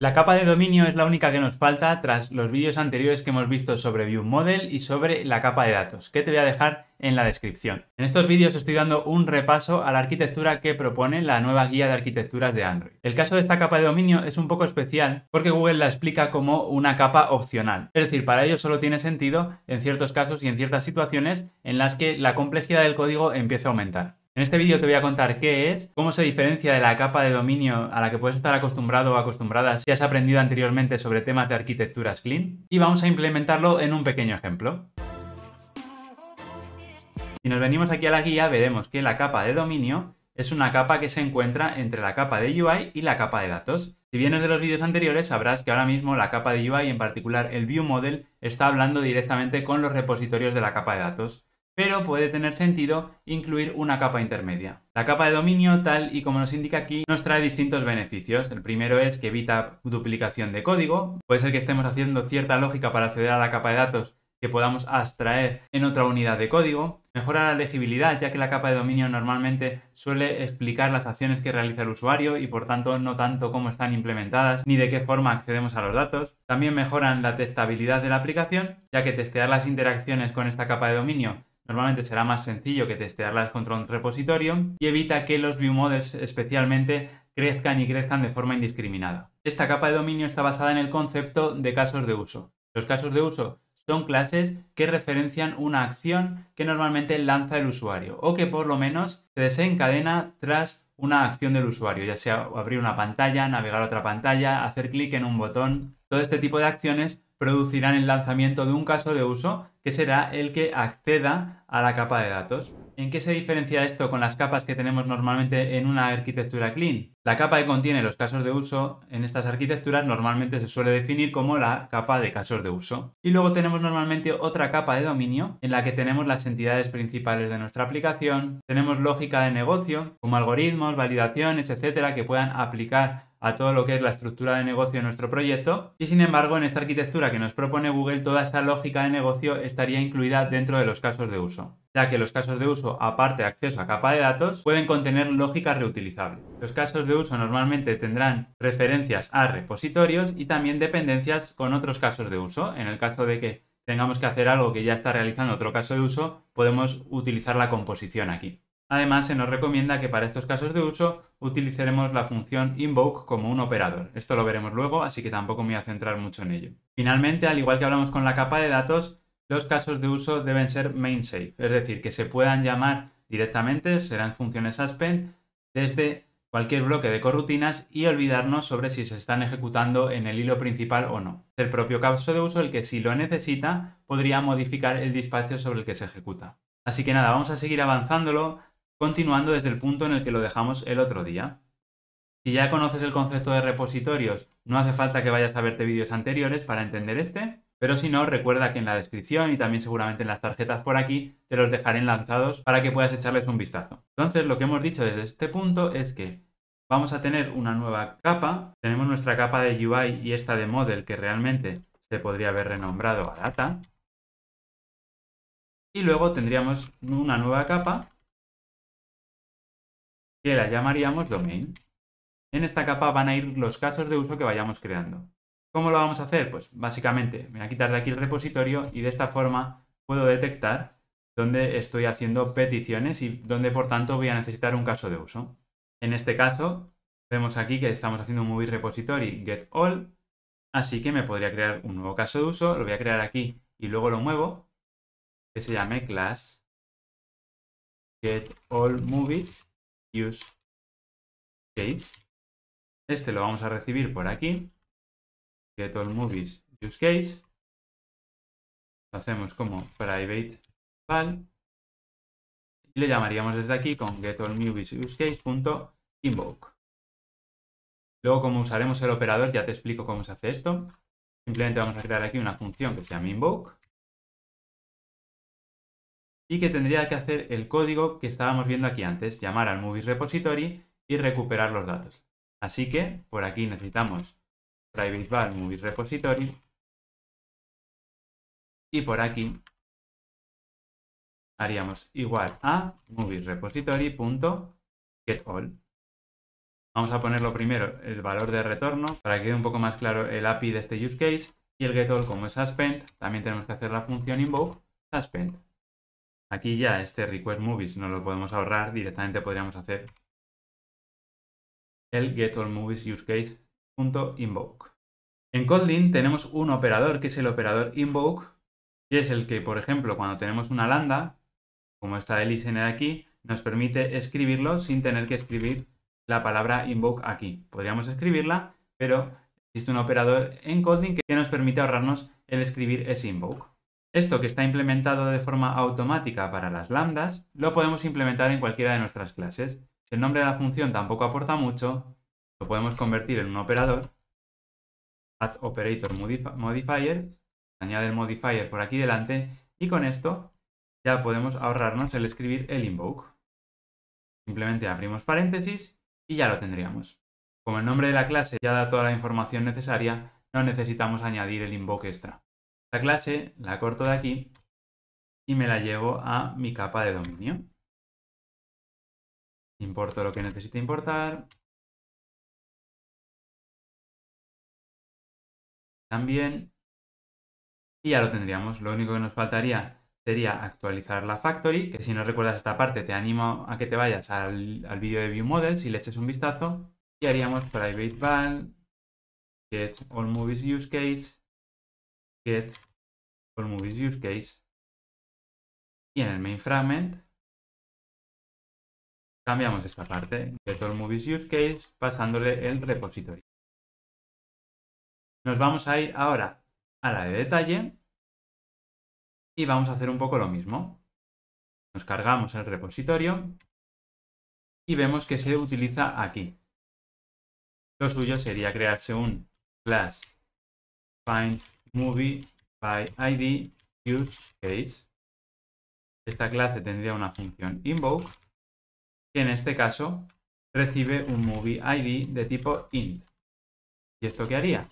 La capa de dominio es la única que nos falta tras los vídeos anteriores que hemos visto sobre ViewModel y sobre la capa de datos, que te voy a dejar en la descripción. En estos vídeos estoy dando un repaso a la arquitectura que propone la nueva guía de arquitecturas de Android. El caso de esta capa de dominio es un poco especial porque Google la explica como una capa opcional. Es decir, para ello solo tiene sentido en ciertos casos y en ciertas situaciones en las que la complejidad del código empieza a aumentar. En este vídeo te voy a contar qué es, cómo se diferencia de la capa de dominio a la que puedes estar acostumbrado o acostumbrada si has aprendido anteriormente sobre temas de arquitecturas clean y vamos a implementarlo en un pequeño ejemplo. Si nos venimos aquí a la guía veremos que la capa de dominio es una capa que se encuentra entre la capa de UI y la capa de datos. Si vienes de los vídeos anteriores sabrás que ahora mismo la capa de UI, en particular el View Model, está hablando directamente con los repositorios de la capa de datos pero puede tener sentido incluir una capa intermedia. La capa de dominio, tal y como nos indica aquí, nos trae distintos beneficios. El primero es que evita duplicación de código. Puede ser que estemos haciendo cierta lógica para acceder a la capa de datos que podamos abstraer en otra unidad de código. Mejora la legibilidad, ya que la capa de dominio normalmente suele explicar las acciones que realiza el usuario y por tanto no tanto cómo están implementadas ni de qué forma accedemos a los datos. También mejoran la testabilidad de la aplicación, ya que testear las interacciones con esta capa de dominio Normalmente será más sencillo que testearlas contra un repositorio y evita que los view especialmente crezcan y crezcan de forma indiscriminada. Esta capa de dominio está basada en el concepto de casos de uso. Los casos de uso son clases que referencian una acción que normalmente lanza el usuario o que por lo menos se desencadena tras una acción del usuario, ya sea abrir una pantalla, navegar a otra pantalla, hacer clic en un botón. Todo este tipo de acciones producirán el lanzamiento de un caso de uso que será el que acceda a la capa de datos. ¿En qué se diferencia esto con las capas que tenemos normalmente en una arquitectura clean? La capa que contiene los casos de uso en estas arquitecturas normalmente se suele definir como la capa de casos de uso. Y luego tenemos normalmente otra capa de dominio en la que tenemos las entidades principales de nuestra aplicación, tenemos lógica de negocio como algoritmos, validaciones, etcétera, que puedan aplicar a todo lo que es la estructura de negocio de nuestro proyecto. Y sin embargo, en esta arquitectura que nos propone Google, toda esa lógica de negocio estaría incluida dentro de los casos de uso, ya que los casos de uso, aparte de acceso a capa de datos, pueden contener lógica reutilizable. Los casos de uso normalmente tendrán referencias a repositorios y también dependencias con otros casos de uso, en el caso de que tengamos que hacer algo que ya está realizando otro caso de uso, podemos utilizar la composición aquí. Además, se nos recomienda que para estos casos de uso utilizaremos la función invoke como un operador. Esto lo veremos luego, así que tampoco me voy a centrar mucho en ello. Finalmente, al igual que hablamos con la capa de datos, los casos de uso deben ser main safe, es decir, que se puedan llamar directamente, serán funciones suspend desde cualquier bloque de corrutinas y olvidarnos sobre si se están ejecutando en el hilo principal o no. el propio caso de uso el que si lo necesita podría modificar el despacho sobre el que se ejecuta. Así que nada, vamos a seguir avanzándolo continuando desde el punto en el que lo dejamos el otro día. Si ya conoces el concepto de repositorios, no hace falta que vayas a verte vídeos anteriores para entender este, pero si no, recuerda que en la descripción y también seguramente en las tarjetas por aquí te los dejaré lanzados para que puedas echarles un vistazo. Entonces, lo que hemos dicho desde este punto es que vamos a tener una nueva capa, tenemos nuestra capa de UI y esta de model que realmente se podría haber renombrado a data, y luego tendríamos una nueva capa que la llamaríamos domain. En esta capa van a ir los casos de uso que vayamos creando. ¿Cómo lo vamos a hacer? Pues básicamente me voy a quitar de aquí el repositorio y de esta forma puedo detectar dónde estoy haciendo peticiones y dónde por tanto voy a necesitar un caso de uso. En este caso vemos aquí que estamos haciendo un movie repository get all, así que me podría crear un nuevo caso de uso, lo voy a crear aquí y luego lo muevo, que se llame class get all movies use case. Este lo vamos a recibir por aquí. Get all movies use case. Lo hacemos como private val. Y le llamaríamos desde aquí con get all movies use case Luego, como usaremos el operador, ya te explico cómo se hace esto. Simplemente vamos a crear aquí una función que se llama invoke y que tendría que hacer el código que estábamos viendo aquí antes, llamar al Movies Repository y recuperar los datos. Así que por aquí necesitamos private Movies Repository y por aquí haríamos igual a Movies all Vamos a ponerlo primero el valor de retorno para que quede un poco más claro el API de este use case y el getAll como es suspend, también tenemos que hacer la función invoke suspend. Aquí ya este request movies no lo podemos ahorrar, directamente podríamos hacer el get all movies use case En Kotlin tenemos un operador que es el operador invoke, que es el que, por ejemplo, cuando tenemos una lambda, como está el listener aquí, nos permite escribirlo sin tener que escribir la palabra invoke aquí. Podríamos escribirla, pero existe un operador en Kotlin que nos permite ahorrarnos el escribir ese invoke. Esto que está implementado de forma automática para las lambdas, lo podemos implementar en cualquiera de nuestras clases. Si el nombre de la función tampoco aporta mucho, lo podemos convertir en un operador, add operator modifier, añade el modifier por aquí delante, y con esto ya podemos ahorrarnos el escribir el invoke. Simplemente abrimos paréntesis y ya lo tendríamos. Como el nombre de la clase ya da toda la información necesaria, no necesitamos añadir el invoke extra. Esta clase la corto de aquí y me la llevo a mi capa de dominio. Importo lo que necesite importar. También. Y ya lo tendríamos. Lo único que nos faltaría sería actualizar la factory, que si no recuerdas esta parte te animo a que te vayas al, vídeo de View Models y le eches un vistazo. Y haríamos private val, get all movies use case, get all movies use case y en el main fragment cambiamos esta parte, get all movies use case, pasándole el repositorio. Nos vamos a ir ahora a la de detalle y vamos a hacer un poco lo mismo. Nos cargamos el repositorio y vemos que se utiliza aquí. Lo suyo sería crearse un class find movie by ID use case. Esta clase tendría una función invoke que en este caso recibe un movie ID de tipo int. ¿Y esto qué haría?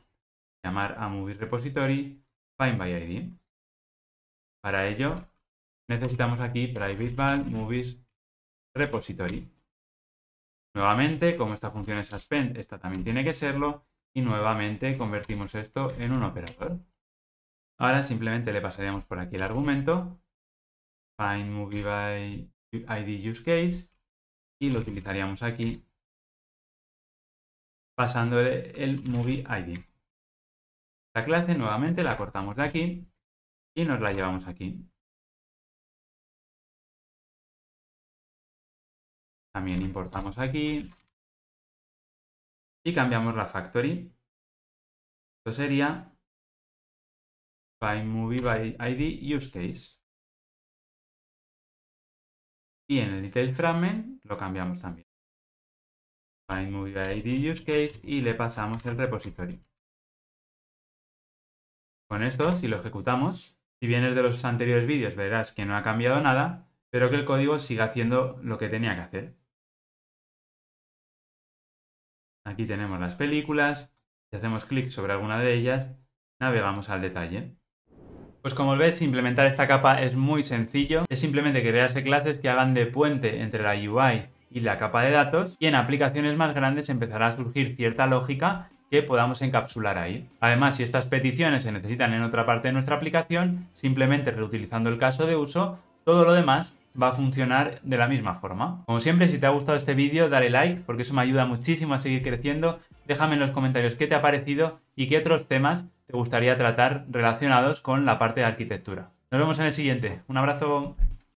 Llamar a movie repository find by ID. Para ello necesitamos aquí private movies repository. Nuevamente, como esta función es suspend, esta también tiene que serlo. Y nuevamente convertimos esto en un operador. Ahora simplemente le pasaríamos por aquí el argumento, find movie by ID use case, y lo utilizaríamos aquí pasándole el movie ID. La clase nuevamente la cortamos de aquí y nos la llevamos aquí. También importamos aquí y cambiamos la factory. Esto sería by movie by ID use case. Y en el detail fragment lo cambiamos también. By ID use case y le pasamos el repositorio. Con esto, si lo ejecutamos, si vienes de los anteriores vídeos verás que no ha cambiado nada, pero que el código sigue haciendo lo que tenía que hacer. Aquí tenemos las películas, si hacemos clic sobre alguna de ellas, navegamos al detalle. Pues como ves, implementar esta capa es muy sencillo. Es simplemente crearse clases que hagan de puente entre la UI y la capa de datos y en aplicaciones más grandes empezará a surgir cierta lógica que podamos encapsular ahí. Además, si estas peticiones se necesitan en otra parte de nuestra aplicación, simplemente reutilizando el caso de uso, todo lo demás va a funcionar de la misma forma. Como siempre, si te ha gustado este vídeo, dale like porque eso me ayuda muchísimo a seguir creciendo. Déjame en los comentarios qué te ha parecido y qué otros temas gustaría tratar relacionados con la parte de arquitectura. Nos vemos en el siguiente. Un abrazo.